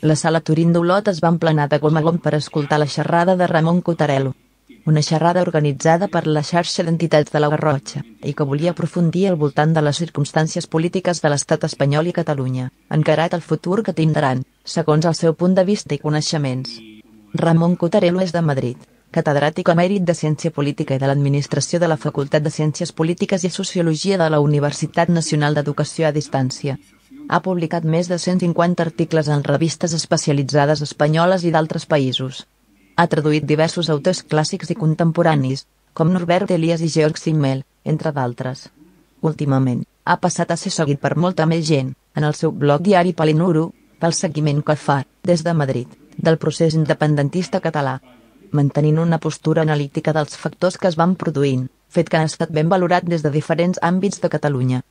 La sala Turín d'Olot es va emplenar de gom a gom per escoltar la xerrada de Ramon Cotarello, una xerrada organitzada per la xarxa d'entitats de la Garrotxa i que volia aprofundir al voltant de les circumstàncies polítiques de l'estat espanyol i Catalunya, encarat el futur que tindran, segons el seu punt de vista i coneixements. Ramon Cotarello és de Madrid, catedràtic emèrit de Ciència Política i de l'Administració de la Facultat de Ciències Polítiques i Sociologia de la Universitat Nacional d'Educació a Distància, ha publicat més de 150 articles en revistes especialitzades espanyoles i d'altres països. Ha traduït diversos autors clàssics i contemporanis, com Norbert Elias i Georg Simmel, entre d'altres. Últimament, ha passat a ser seguit per molta més gent, en el seu blog diari Palinuro, pel seguiment que fa, des de Madrid, del procés independentista català, mantenint una postura analítica dels factors que es van produint, fet que ha estat ben valorat des de diferents àmbits de Catalunya.